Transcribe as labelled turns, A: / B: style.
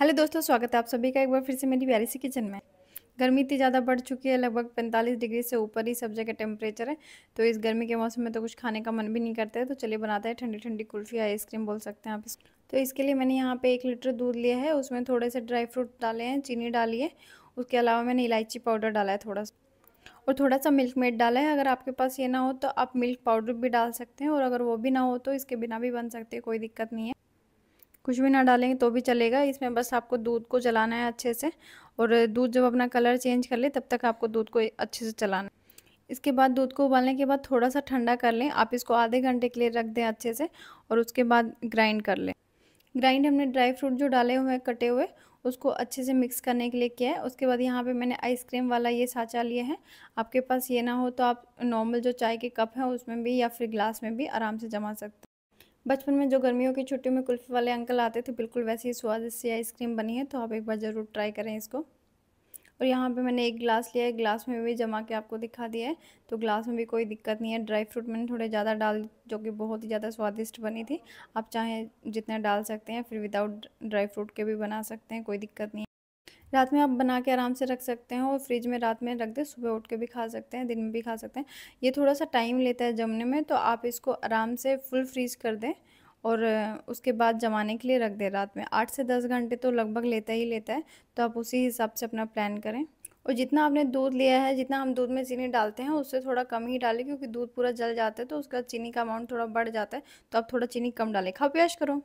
A: hello दोस्तों स्वागत है आप सभी का एक बार फिर से मेरी प्यारी सी किचन में गर्मी इतनी ज़्यादा बढ़ चुकी है लगभग 45 डिग्री से ऊपर ही सब जगह टेम्परेचर है तो इस गर्मी के मौसम में तो कुछ खाने का मन भी नहीं करता है तो चलिए बनाते हैं ठंडी ठंडी कुल्फ़ी आइसक्रीम बोल सकते हैं आप इसको तो इसके लिए मैंने यहाँ पर एक लीटर दूध लिया है उसमें थोड़े से ड्राई फ्रूट डाले हैं चीनी डाली है उसके अलावा मैंने इलायची पाउडर डाला है थोड़ा सा और थोड़ा सा मिल्क मेड डाला है अगर आपके पास ये ना हो तो आप मिल्क पाउडर भी डाल सकते हैं और अगर वो भी ना हो तो इसके बिना भी बन सकते हैं कोई दिक्कत नहीं है कुछ भी ना डालेंगे तो भी चलेगा इसमें बस आपको दूध को जलाना है अच्छे से और दूध जब अपना कलर चेंज कर ले तब तक आपको दूध को अच्छे से चलाना है इसके बाद दूध को उबालने के बाद थोड़ा सा ठंडा कर लें आप इसको आधे घंटे के लिए रख दें अच्छे से और उसके बाद ग्राइंड कर लें ग्राइंड हमने ड्राई फ्रूट जो डाले हुए हैं कटे हुए उसको अच्छे से मिक्स करने के लिए किया है उसके बाद यहाँ पे मैंने आइसक्रीम वाला ये साँचा लिया है आपके पास ये ना हो तो आप नॉर्मल जो चाय के कप हैं उसमें भी या फिर ग्लास में भी आराम से जमा सकते हैं बचपन में जो गर्मियों की छुट्टियों में कुल्फ़ी वाले अंकल आते थे बिल्कुल वैसे ही स्वादिष्ट सी आइसक्रीम बनी है तो आप एक बार ज़रूर ट्राई करें इसको और यहाँ पे मैंने एक गिलास लिया है गिलास में भी जमा के आपको दिखा दिया है तो गिलास में भी कोई दिक्कत नहीं है ड्राई फ्रूट मैंने थोड़े ज़्यादा डाल जो कि बहुत ही ज़्यादा स्वादिष्ट बनी थी आप चाहें जितना डाल सकते हैं फिर विदाउट ड्राई फ्रूट के भी बना सकते हैं कोई दिक्कत नहीं रात में आप बना के आराम से रख सकते हैं और फ्रिज में रात में रख दें सुबह उठ के भी खा सकते हैं दिन में भी खा सकते हैं ये थोड़ा सा टाइम लेता है जमने में तो आप इसको आराम से फुल फ्रीज कर दें और उसके बाद जमाने के लिए रख दें रात में आठ से दस घंटे तो लगभग लेता ही लेता है तो आप उसी हिसाब से अपना प्लान करें और जितना आपने दूध लिया है जितना हम दूध में चीनी डालते हैं उससे थोड़ा कम ही डालें क्योंकि दूध पूरा जल जाता है तो उसका चीनी का अमाउंट थोड़ा बढ़ जाता है तो आप थोड़ा चीनी कम डालें खाओ प्याश करो